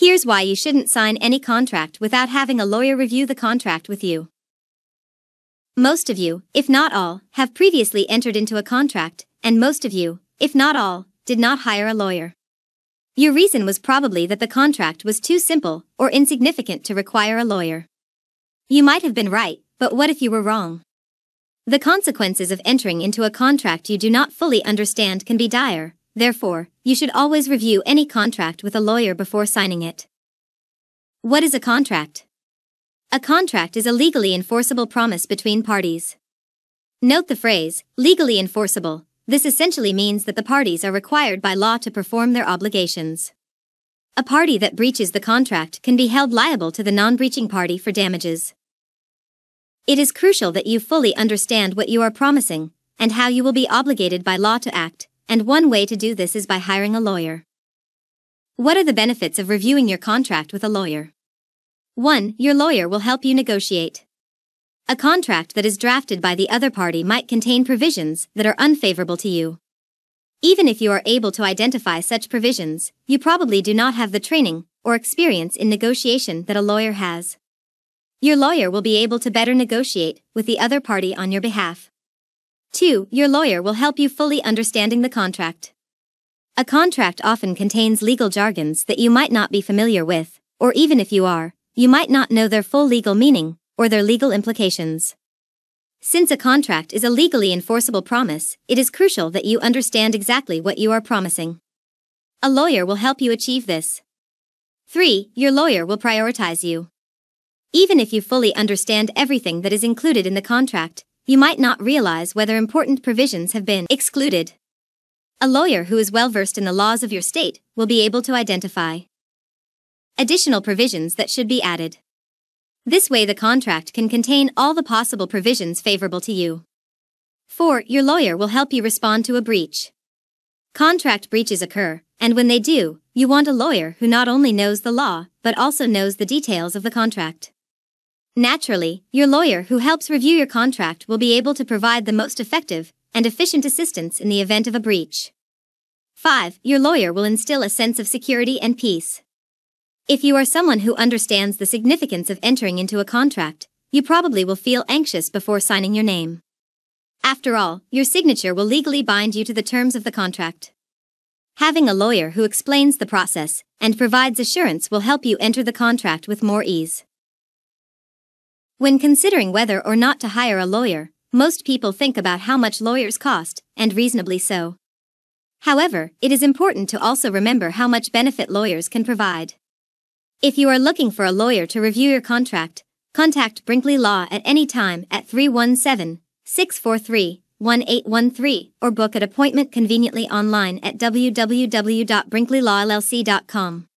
Here's why you shouldn't sign any contract without having a lawyer review the contract with you. Most of you, if not all, have previously entered into a contract, and most of you, if not all, did not hire a lawyer. Your reason was probably that the contract was too simple or insignificant to require a lawyer. You might have been right, but what if you were wrong? The consequences of entering into a contract you do not fully understand can be dire, Therefore, you should always review any contract with a lawyer before signing it. What is a contract? A contract is a legally enforceable promise between parties. Note the phrase, legally enforceable. This essentially means that the parties are required by law to perform their obligations. A party that breaches the contract can be held liable to the non breaching party for damages. It is crucial that you fully understand what you are promising and how you will be obligated by law to act, and one way to do this is by hiring a lawyer. What are the benefits of reviewing your contract with a lawyer? 1. Your lawyer will help you negotiate. A contract that is drafted by the other party might contain provisions that are unfavorable to you. Even if you are able to identify such provisions, you probably do not have the training or experience in negotiation that a lawyer has. Your lawyer will be able to better negotiate with the other party on your behalf. 2. Your lawyer will help you fully understanding the contract. A contract often contains legal jargons that you might not be familiar with, or even if you are, you might not know their full legal meaning or their legal implications. Since a contract is a legally enforceable promise, it is crucial that you understand exactly what you are promising. A lawyer will help you achieve this. 3. Your lawyer will prioritize you. Even if you fully understand everything that is included in the contract, you might not realize whether important provisions have been excluded. A lawyer who is well versed in the laws of your state will be able to identify additional provisions that should be added. This way, the contract can contain all the possible provisions favorable to you. 4. Your lawyer will help you respond to a breach. Contract breaches occur, and when they do, you want a lawyer who not only knows the law, but also knows the details of the contract. Naturally, your lawyer who helps review your contract will be able to provide the most effective and efficient assistance in the event of a breach. 5. Your lawyer will instill a sense of security and peace. If you are someone who understands the significance of entering into a contract, you probably will feel anxious before signing your name. After all, your signature will legally bind you to the terms of the contract. Having a lawyer who explains the process and provides assurance will help you enter the contract with more ease. When considering whether or not to hire a lawyer, most people think about how much lawyers cost, and reasonably so. However, it is important to also remember how much benefit lawyers can provide. If you are looking for a lawyer to review your contract, contact Brinkley Law at any time at 317 643 1813 or book an appointment conveniently online at www.brinkleyllawllc.com.